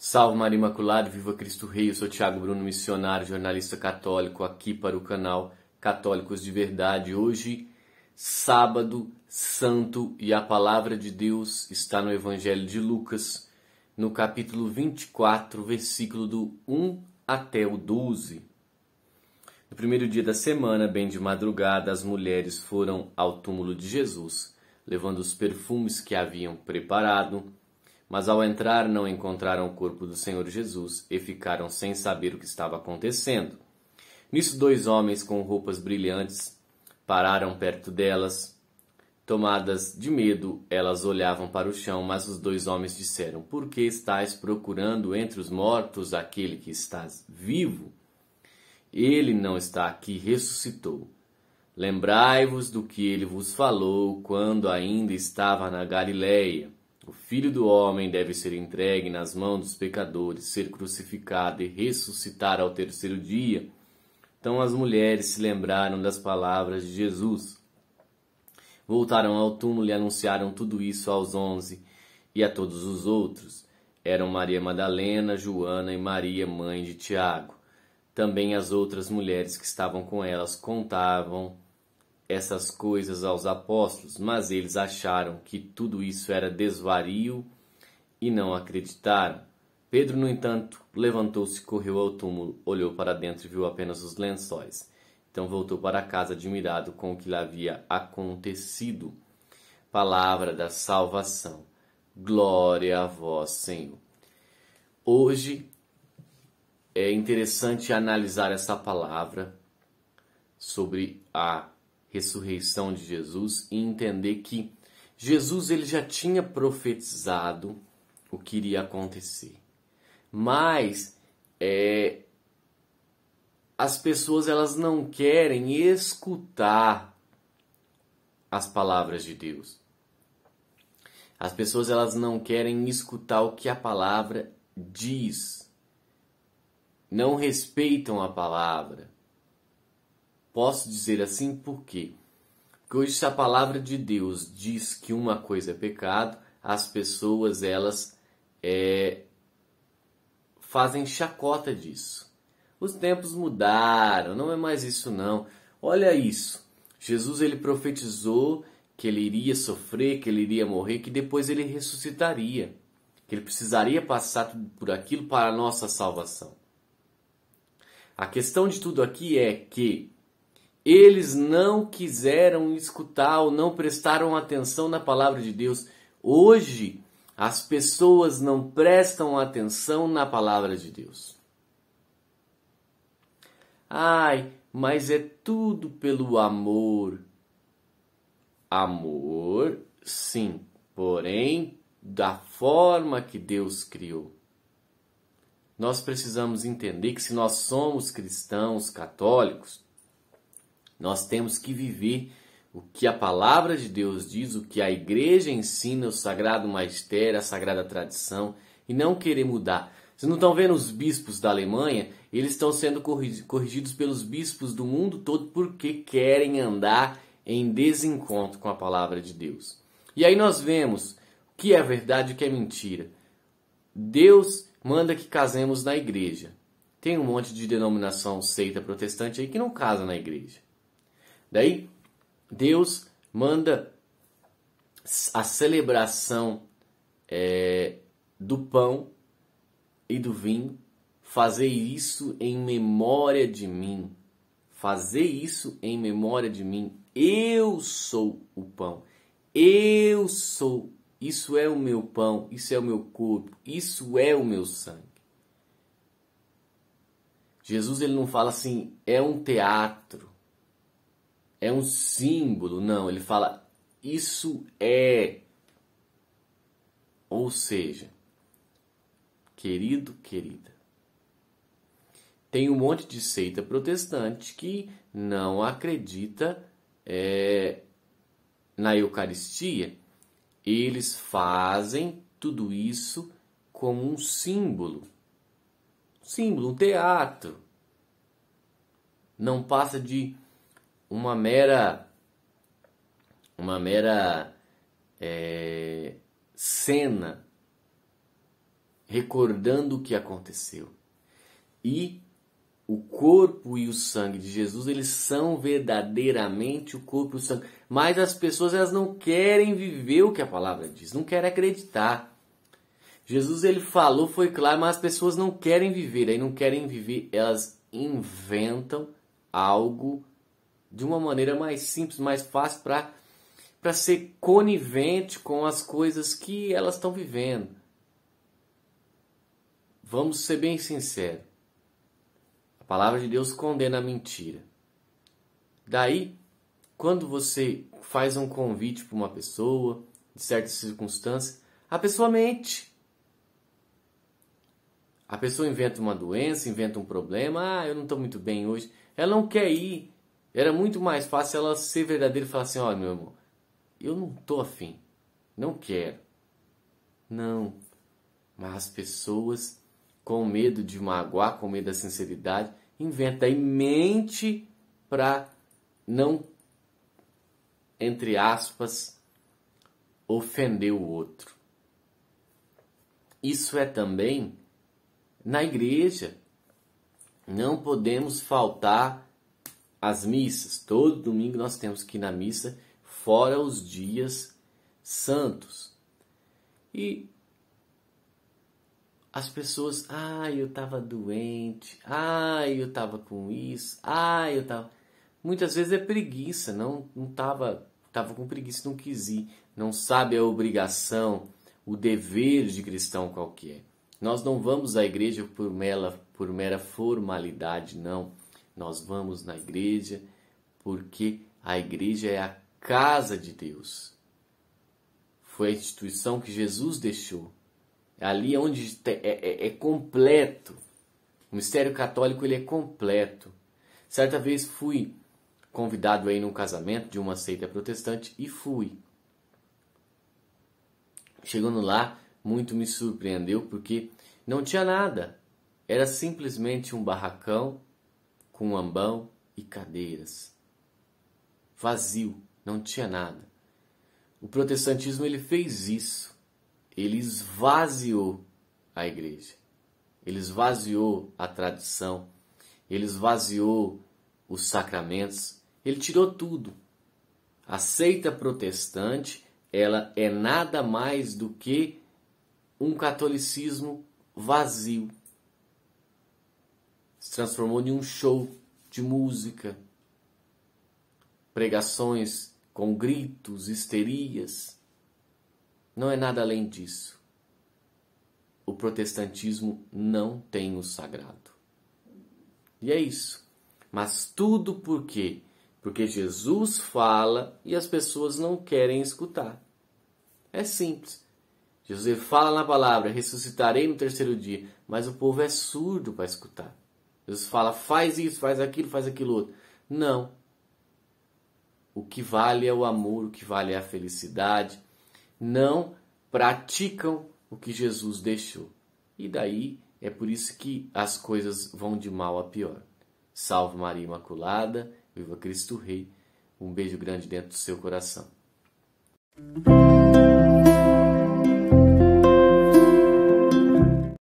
Salve Maria Imaculada, viva Cristo Rei, eu sou Tiago Bruno, missionário, jornalista católico, aqui para o canal Católicos de Verdade. Hoje, sábado santo, e a palavra de Deus está no Evangelho de Lucas, no capítulo 24, versículo do 1 até o 12. No primeiro dia da semana, bem de madrugada, as mulheres foram ao túmulo de Jesus, levando os perfumes que haviam preparado mas ao entrar, não encontraram o corpo do Senhor Jesus e ficaram sem saber o que estava acontecendo. Nisso, dois homens com roupas brilhantes pararam perto delas. Tomadas de medo, elas olhavam para o chão, mas os dois homens disseram: Por que estáis procurando entre os mortos aquele que está vivo? Ele não está aqui, ressuscitou. Lembrai-vos do que ele vos falou quando ainda estava na Galileia o filho do homem deve ser entregue nas mãos dos pecadores, ser crucificado e ressuscitar ao terceiro dia. Então as mulheres se lembraram das palavras de Jesus. Voltaram ao túmulo e anunciaram tudo isso aos onze e a todos os outros. Eram Maria Madalena, Joana e Maria, mãe de Tiago. Também as outras mulheres que estavam com elas contavam essas coisas aos apóstolos, mas eles acharam que tudo isso era desvario e não acreditaram. Pedro, no entanto, levantou-se, correu ao túmulo, olhou para dentro e viu apenas os lençóis. Então voltou para casa admirado com o que lhe havia acontecido. Palavra da salvação. Glória a vós, Senhor. Hoje é interessante analisar essa palavra sobre a ressurreição de Jesus e entender que Jesus ele já tinha profetizado o que iria acontecer. Mas é, as pessoas elas não querem escutar as palavras de Deus. As pessoas elas não querem escutar o que a palavra diz. Não respeitam a palavra. Posso dizer assim por quê? Porque hoje se a palavra de Deus diz que uma coisa é pecado, as pessoas elas é, fazem chacota disso. Os tempos mudaram, não é mais isso não. Olha isso. Jesus ele profetizou que ele iria sofrer, que ele iria morrer, que depois ele ressuscitaria, que ele precisaria passar por aquilo para a nossa salvação. A questão de tudo aqui é que eles não quiseram escutar ou não prestaram atenção na palavra de Deus. Hoje, as pessoas não prestam atenção na palavra de Deus. Ai, mas é tudo pelo amor. Amor, sim, porém da forma que Deus criou. Nós precisamos entender que se nós somos cristãos católicos, nós temos que viver o que a palavra de Deus diz, o que a igreja ensina, o sagrado magistério, a sagrada tradição, e não querer mudar. Vocês não estão vendo os bispos da Alemanha? Eles estão sendo corrigidos pelos bispos do mundo todo porque querem andar em desencontro com a palavra de Deus. E aí nós vemos o que é verdade e o que é mentira. Deus manda que casemos na igreja. Tem um monte de denominação seita protestante aí que não casa na igreja. Daí, Deus manda a celebração é, do pão e do vinho, fazer isso em memória de mim. Fazer isso em memória de mim. Eu sou o pão. Eu sou. Isso é o meu pão, isso é o meu corpo, isso é o meu sangue. Jesus ele não fala assim, é um teatro é um símbolo. Não, ele fala isso é. Ou seja, querido, querida, tem um monte de seita protestante que não acredita é, na Eucaristia. Eles fazem tudo isso como um símbolo. Símbolo, um teatro. Não passa de uma mera uma mera é, cena recordando o que aconteceu. E o corpo e o sangue de Jesus, eles são verdadeiramente o corpo e o sangue. Mas as pessoas elas não querem viver o que a palavra diz, não querem acreditar. Jesus ele falou, foi claro, mas as pessoas não querem viver, aí não querem viver, elas inventam algo de uma maneira mais simples, mais fácil para para ser conivente com as coisas que elas estão vivendo. Vamos ser bem sinceros. A palavra de Deus condena a mentira. Daí, quando você faz um convite para uma pessoa, de certas circunstâncias, a pessoa mente. A pessoa inventa uma doença, inventa um problema. Ah, eu não estou muito bem hoje. Ela não quer ir era muito mais fácil ela ser verdadeira e falar assim: olha, meu amor, eu não tô afim, não quero. Não. Mas as pessoas, com medo de magoar, com medo da sinceridade, inventa e mente para não, entre aspas, ofender o outro. Isso é também na igreja. Não podemos faltar as missas. Todo domingo nós temos que ir na missa, fora os dias santos. E as pessoas, ah, eu estava doente, ah, eu estava com isso, ah, eu estava. Muitas vezes é preguiça, não estava não tava, tava com preguiça, não quis ir, não sabe a obrigação, o dever de cristão qual que é. Nós não vamos à igreja por mela por mera formalidade, não nós vamos na igreja porque a igreja é a casa de Deus. Foi a instituição que Jesus deixou. É ali onde é, é, é completo. O mistério católico ele é completo. Certa vez fui convidado aí num casamento de uma seita protestante e fui. Chegando lá, muito me surpreendeu porque não tinha nada. Era simplesmente um barracão com ambão e cadeiras. Vazio, não tinha nada. O protestantismo ele fez isso. Ele esvaziou a igreja. Ele esvaziou a tradição. Ele esvaziou os sacramentos. Ele tirou tudo. A seita protestante, ela é nada mais do que um catolicismo vazio se transformou em um show de música, pregações com gritos, histerias. Não é nada além disso. O protestantismo não tem o sagrado. E é isso. Mas tudo por quê? Porque Jesus fala e as pessoas não querem escutar. É simples. Jesus fala na palavra: ressuscitarei no terceiro dia, mas o povo é surdo para escutar. Jesus fala, faz isso, faz aquilo, faz aquilo outro. Não. O que vale é o amor, o que vale é a felicidade. Não praticam o que Jesus deixou. E daí é por isso que as coisas vão de mal a pior. Salve Maria Imaculada, viva Cristo Rei. Um beijo grande dentro do seu coração.